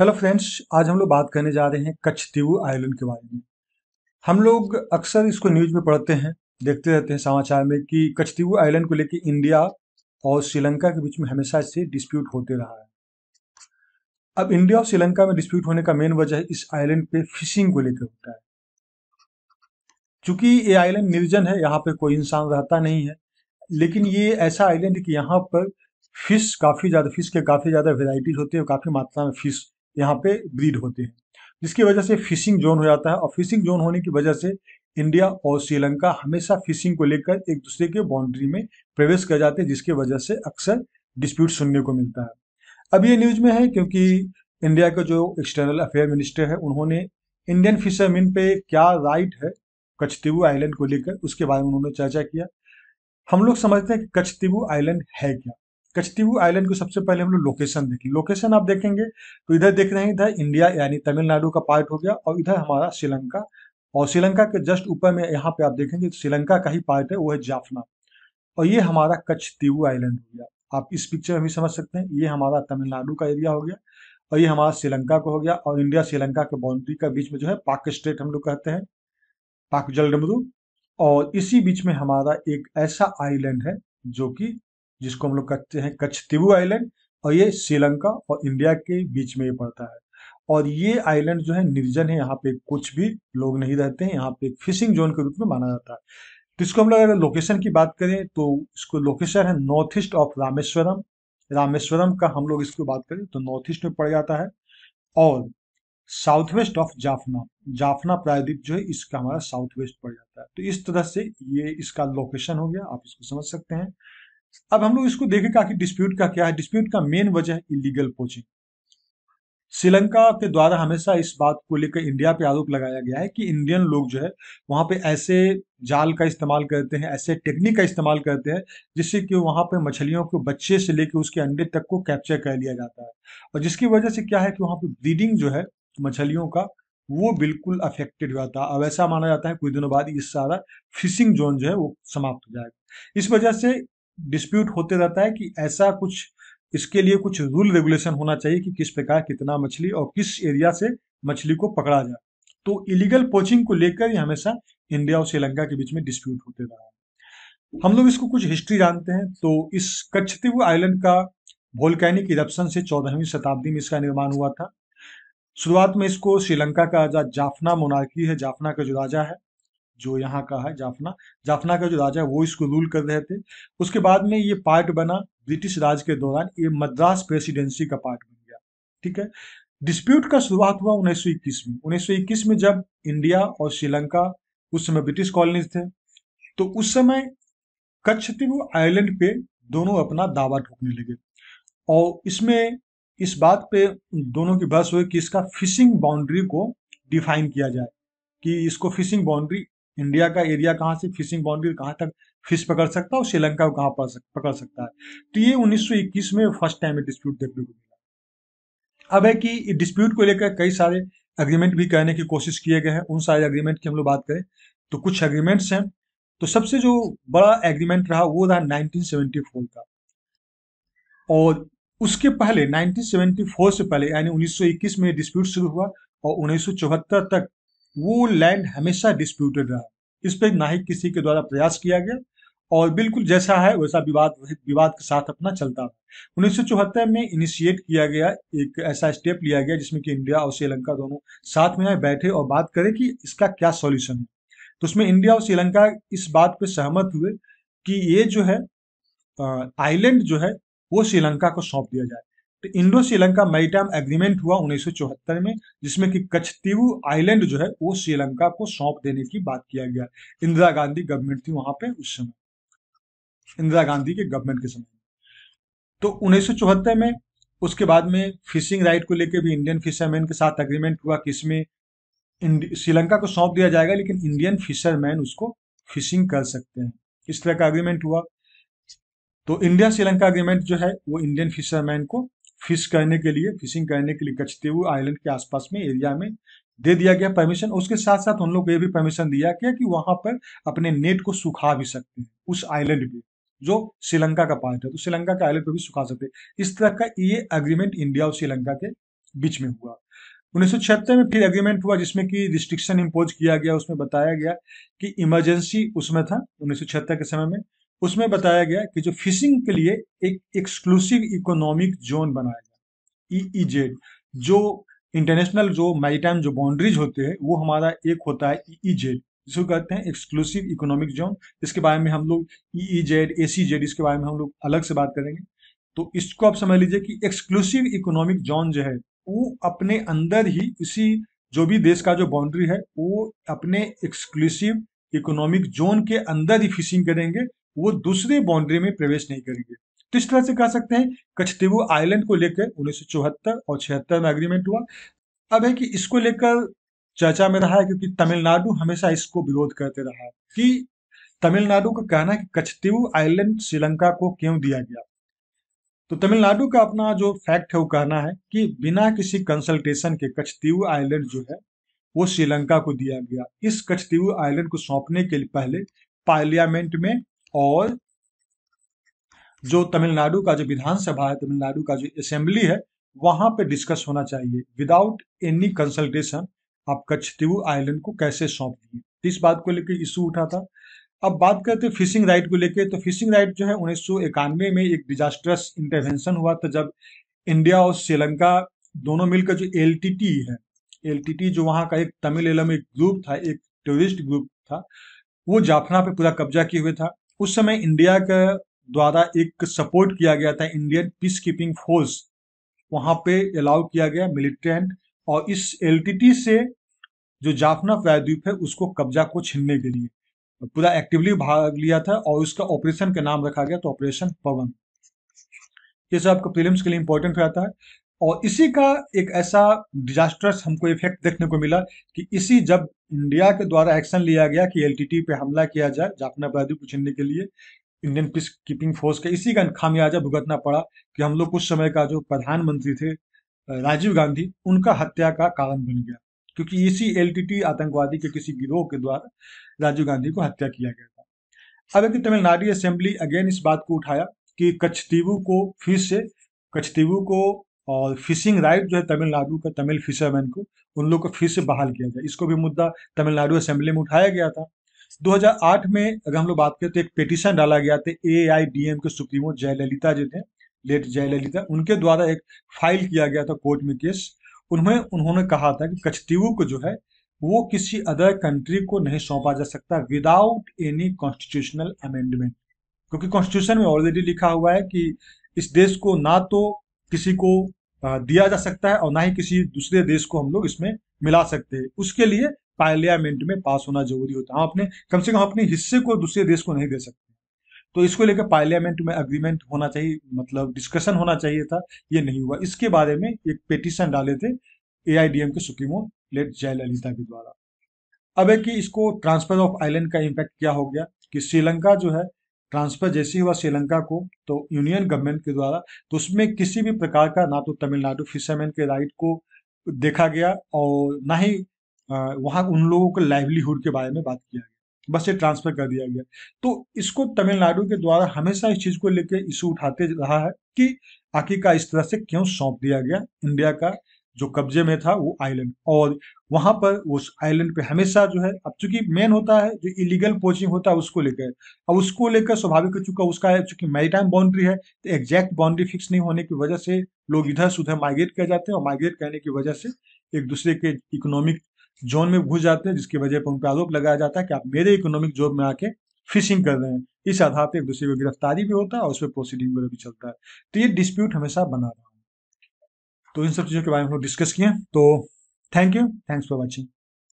hello friends आज हम लोग बात करने जा रहे हैं कच्छ दीव आइलैंड के बारे में हम लोग अक्सर इसको न्यूज में पढ़ते हैं देखते रहते हैं समाचार में कि कच्छ दीव आइलैंड को लेकर इंडिया और श्रीलंका के बीच में हमेशा से डिस्प्यूट होते रहा है अब इंडिया और श्रीलंका में डिस्प्यूट होने का मेन वजह इस आइलैंड पे फिशिंग को लेकर होता है चूंकि ये आइलैंड निर्जन है यहाँ पे कोई इंसान रहता नहीं है लेकिन ये ऐसा आइलैंड है कि यहाँ पर फिश काफ़ी ज़्यादा फिश के काफ़ी ज़्यादा वेराइटीज होती है काफ़ी मात्रा में फिश यहाँ पे ब्रीड होते हैं जिसकी वजह से फिशिंग जोन हो जाता है और फिशिंग जोन होने की वजह से इंडिया और श्रीलंका हमेशा फिशिंग को लेकर एक दूसरे के बाउंड्री में प्रवेश कर जाते हैं जिसकी वजह से अक्सर डिस्प्यूट सुनने को मिलता है अब ये न्यूज में है क्योंकि इंडिया का जो एक्सटर्नल अफेयर मिनिस्टर है उन्होंने इंडियन फिशरमैन पे क्या राइट है कचतिबू आइलैंड को लेकर उसके बारे में उन्होंने चर्चा किया हम लोग समझते हैं कि कचतिबू आइलैंड है क्या कचटीबू आइलैंड को सबसे पहले हम लोग लोकेशन देखें लोकेशन आप देखेंगे तो इधर देख रहे हैं इधर इंडिया यानी तमिलनाडु का पार्ट हो गया और इधर हमारा श्रीलंका और श्रीलंका के जस्ट ऊपर में यहाँ पे आप देखेंगे तो श्रीलंका का ही पार्ट है वो है जाफना और ये हमारा कच्छ तीवू आइलैंड हो गया आप इस पिक्चर में भी समझ सकते हैं ये हमारा तमिलनाडु का एरिया हो गया और ये हमारा श्रीलंका को हो गया और इंडिया श्रीलंका के बाउंड्री का बीच में जो है पाक स्टेट हम लोग कहते हैं पाक जलडमरू और इसी बीच में हमारा एक ऐसा आइलैंड है जो कि जिसको हम लोग कहते हैं कच्छ तिबू आइलैंड और ये श्रीलंका और इंडिया के बीच में ये पड़ता है और ये आइलैंड जो है निर्जन है यहाँ पे कुछ भी लोग नहीं रहते हैं यहाँ पे एक फिशिंग जोन के रूप में माना जाता है तो इसको हम लोग अगर लोकेशन की बात करें तो इसको लोकेशन है north east of Rameswaram Rameswaram का हम लोग इसको बात करें तो नॉर्थ ईस्ट में पड़ जाता है और south west of Jaffna Jaffna प्रायद्वीप जो है इसका हमारा साउथ वेस्ट पड़ जाता है तो इस तरह से ये इसका लोकेशन हो गया आप इसको समझ सकते हैं अब हम लोग इसको देखेगा कि डिस्प्यूट का क्या है डिस्प्यूट का मेन वजह है इलीगल पोचिंग श्रीलंका के द्वारा हमेशा इस बात को लेकर इंडिया पे आरोप लगाया गया है कि इंडियन लोग जो है वहां पे ऐसे जाल का इस्तेमाल करते हैं ऐसे टेक्निक का इस्तेमाल करते हैं जिससे कि वहां पे मछलियों को बच्चे से लेकर उसके अंडे तक को कैप्चर कर लिया जाता है और जिसकी वजह से क्या है कि वहां पे ब्रीडिंग जो है मछलियों का वो बिल्कुल अफेक्टेड हो जाता है अब ऐसा माना जाता है कुछ दिनों बाद ये सारा फिशिंग जोन जो है वो समाप्त हो जाएगा इस वजह से डिस्प्यूट होते रहता है कि ऐसा कुछ इसके लिए कुछ रूल रेगुलेशन होना चाहिए कि किस प्रकार कितना मछली और किस एरिया से मछली को पकड़ा जाए तो इलीगल पोचिंग को लेकर ही हमेशा इंडिया और श्रीलंका के बीच में डिस्प्यूट होते रहा है हम लोग इसको कुछ हिस्ट्री जानते हैं तो इस कच्छतिव आइलैंड का भोलकैनिक इरप्शन से चौदहवीं शताब्दी में इसका निर्माण हुआ था शुरुआत में इसको श्रीलंका का जाफना मोनार्की है जाफना का जो राजा है जो यहाँ का है जाफना जाफना का जो राजा है वो इसको रूल कर रहे थे उसके बाद में ये पार्ट बना ब्रिटिश राज के दौरान ये मद्रास प्रेसिडेंसी का पार्ट बन गया ठीक है डिस्प्यूट का शुरुआत हुआ 1921 में 1921 में जब इंडिया और श्रीलंका उस समय ब्रिटिश कॉलोनीज थे तो उस समय कच्छ वो आयरलैंड पे दोनों अपना दावा ठोकने लगे और इसमें इस बात पे दोनों की बहस हुई कि इसका फिशिंग बाउंड्री को डिफाइन किया जाए कि इसको फिशिंग बाउंड्री इंडिया का एरिया कहाँ से फिशिंग बाउंड्री कहाँ तक फिश पकड़ सकता है और श्रीलंका को कहाँ पकड़ सकता है तो ये 1921 में फर्स्ट टाइम डिस्प्यूट देखने को मिला अब है कि डिस्प्यूट को लेकर कई सारे अग्रीमेंट भी करने की कोशिश किए गए हैं उन सारे अग्रीमेंट की हम लोग बात करें तो कुछ अग्रीमेंट्स हैं तो सबसे जो बड़ा एग्रीमेंट रहा वो रहा 1974 का और उसके पहले 1974 से पहले यानी 1921 में डिस्प्यूट शुरू हुआ और 1974 तक वो लैंड हमेशा डिस्प्यूटेड रहा इस पर ना ही किसी के द्वारा प्रयास किया गया और बिल्कुल जैसा है वैसा विवाद विवाद के साथ अपना चलता रहा उन्नीस में इनिशिएट किया गया एक ऐसा स्टेप लिया गया जिसमें कि इंडिया और श्रीलंका दोनों साथ में आए बैठे और बात करें कि इसका क्या सॉल्यूशन है तो उसमें इंडिया और श्रीलंका इस बात पर सहमत हुए कि ये जो है आइलैंड जो है वो श्रीलंका को सौंप दिया जाए तो इंडो श्रीलंका मैरीटाइम एग्रीमेंट हुआ उन्नीस में जिसमें कि कच्छतीवू आइलैंड जो है वो श्रीलंका को सौंप देने की बात किया गया इंदिरा गांधी गवर्नमेंट थी वहां पे उस समय इंदिरा गांधी के गवर्नमेंट के समय तो उन्नीस में उसके बाद में फिशिंग राइट को लेकर भी इंडियन फिशरमैन के साथ अग्रीमेंट हुआ कि इसमें श्रीलंका को सौंप दिया जाएगा लेकिन इंडियन फिशरमैन उसको फिशिंग कर सकते हैं इस तरह का अग्रीमेंट हुआ तो इंडिया श्रीलंका अग्रीमेंट जो है वो इंडियन फिशरमैन को फिश करने के लिए फिशिंग करने के लिए हुए आइलैंड के आसपास में एरिया में दे दिया गया परमिशन उसके साथ साथ उन लोग को यह भी परमिशन दिया गया कि वहां पर अपने नेट को सुखा भी सकते हैं उस आइलैंड पे जो श्रीलंका का पार्ट है तो श्रीलंका के आइलैंड पे भी सुखा सकते हैं इस तरह का ये अग्रीमेंट इंडिया और श्रीलंका के बीच में हुआ उन्नीस में फिर अग्रीमेंट हुआ जिसमें कि रिस्ट्रिक्शन इम्पोज किया गया उसमें बताया गया कि इमरजेंसी उसमें था उन्नीस के समय में उसमें बताया गया कि जो फिशिंग के लिए एक एक्सक्लूसिव इकोनॉमिक जोन बनाया गया ई e जेड e जो इंटरनेशनल जो मैरीटाइम जो बाउंड्रीज होते हैं वो हमारा एक होता है ई e जेड जिसको कहते हैं एक्सक्लूसिव इकोनॉमिक जोन इसके बारे में हम लोग E Z A C Z इसके बारे में हम लोग अलग से बात करेंगे तो इसको आप समझ लीजिए कि एक्सक्लूसिव इकोनॉमिक जोन जो है वो अपने अंदर ही इसी जो भी देश का जो बाउंड्री है वो अपने एक्सक्लूसिव इकोनॉमिक जोन के अंदर ही फिशिंग करेंगे वो दूसरी बाउंड्री में प्रवेश नहीं करेंगे तो इस तरह से कह सकते हैं कछतेबू आइलैंड को लेकर उन्नीस और छिहत्तर में एग्रीमेंट हुआ अब है कि इसको लेकर चर्चा में रहा है क्योंकि तमिलनाडु हमेशा इसको विरोध करते रहा है कि तमिलनाडु का कहना है कि कछतीव आइलैंड श्रीलंका को क्यों दिया गया तो तमिलनाडु का अपना जो फैक्ट है वो कहना है कि बिना किसी कंसल्टेशन के कछतीव आइलैंड जो है वो श्रीलंका को दिया गया इस कछतीव आइलैंड को सौंपने के पहले पार्लियामेंट में और जो तमिलनाडु का जो विधानसभा है तमिलनाडु का जो असेंबली है वहां पे डिस्कस होना चाहिए विदाउट एनी कंसल्टेशन आप कच्छ कच्छतीव आइलैंड को कैसे सौंप दिए इस बात को लेकर इशू उठा था अब बात करते हैं फिशिंग राइट को लेकर तो फिशिंग राइट जो है उन्नीस में एक डिजास्टरस इंटरवेंशन हुआ था जब इंडिया और श्रीलंका दोनों मिलकर जो एल है एल जो वहां का एक तमिल एलम एक ग्रुप था एक टूरिस्ट ग्रुप था वो जाफना पे पूरा कब्जा किए हुए था उस समय इंडिया का द्वारा एक सपोर्ट किया गया था इंडियन पीस कीपिंग फोर्स वहां पे अलाउ किया गया मिलिटेंट और इस एल से जो जाफना प्रायद्वीप है उसको कब्जा को छीनने के लिए पूरा एक्टिवली भाग लिया था और उसका ऑपरेशन का नाम रखा गया तो ऑपरेशन पवन ये सब आपका प्रीलिम्स के लिए इंपॉर्टेंट रहता है और इसी का एक ऐसा डिजास्टर्स हमको इफेक्ट देखने को मिला कि इसी जब इंडिया के द्वारा एक्शन लिया गया कि एलटीटी पे हमला किया जाए जाफना बरादी को छीनने के लिए इंडियन पीस कीपिंग फोर्स का इसी का खामियाजा भुगतना पड़ा कि हम लोग कुछ समय का जो प्रधानमंत्री थे राजीव गांधी उनका हत्या का कारण बन गया क्योंकि इसी एल आतंकवादी के किसी गिरोह के द्वारा राजीव गांधी को हत्या किया गया था अब एक तमिलनाडु असेंबली अगेन इस बात को उठाया कि कच्छ को फिर से कच्छ को और फिशिंग राइट जो है तमिलनाडु का तमिल फिशरमैन को उन लोग को फिर से बहाल किया जाए इसको भी मुद्दा तमिलनाडु असेंबली में उठाया गया था 2008 में अगर हम लोग बात करें तो एक पिटिशन डाला गया था A I D M K supremo Jayalalithaa जो थे लेट जयललिता उनके द्वारा एक फाइल किया गया था कोर्ट में केस उन्हें उन्होंने कहा था कि कचतीवू को जो है वो किसी अदर कंट्री को नहीं सौंपा जा सकता विदाउट एनी कॉन्स्टिट्यूशनल अमेंडमेंट क्योंकि कॉन्स्टिट्यूशन में ऑलरेडी लिखा हुआ है कि इस देश को ना तो किसी को दिया जा सकता है और ना ही किसी दूसरे देश को हम लोग इसमें मिला सकते हैं उसके लिए पार्लियामेंट में पास होना जरूरी होता है हम अपने कम से कम अपने हिस्से को दूसरे देश को नहीं दे सकते तो इसको लेकर पार्लियामेंट में अग्रीमेंट होना चाहिए मतलब डिस्कशन होना चाहिए था ये नहीं हुआ इसके बारे में एक पेटिशन डाले थे M K supremo late Jayalalithaa के द्वारा अब है कि इसको ट्रांसफर ऑफ आइलैंड का इम्पैक्ट क्या हो गया कि श्रीलंका जो है ट्रांसफर जैसे हुआ श्रीलंका को तो यूनियन गवर्नमेंट के द्वारा तो उसमें किसी भी प्रकार का ना तो तमिलनाडु फिशरमैन के राइट को देखा गया और ना ही वहाँ उन लोगों के लाइवलीहुड के बारे में बात किया गया बस ये ट्रांसफर कर दिया गया तो इसको तमिलनाडु के द्वारा हमेशा इस चीज को लेकर इशू उठाते रहा है कि आखिर का इस तरह से क्यों सौंप दिया गया इंडिया का जो कब्जे में था वो आइलैंड और वहां पर उस आइलैंड पे हमेशा जो है अब चूंकि मेन होता है जो इलीगल पोचिंग होता है उसको लेकर अब उसको लेकर स्वाभाविक चुका उसका है चूंकि टाइम बाउंड्री है तो एग्जैक्ट बाउंड्री फिक्स नहीं होने की वजह से लोग इधर से उधर माइग्रेट कर जाते हैं और माइग्रेट करने की वजह से एक दूसरे के इकोनॉमिक जोन में घुस जाते हैं जिसकी वजह पर उन पर आरोप लगाया जाता है कि आप मेरे इकोनॉमिक जोन में आके फिशिंग कर रहे हैं इस आधार पर एक दूसरे को गिरफ्तारी भी होता है और उस पर प्रोसीडिंग वगैरह भी चलता है तो ये डिस्प्यूट हमेशा बना रहा तो इन सब चीज़ों के बारे में हम लोग डिस्कस किए तो thank you thanks for watching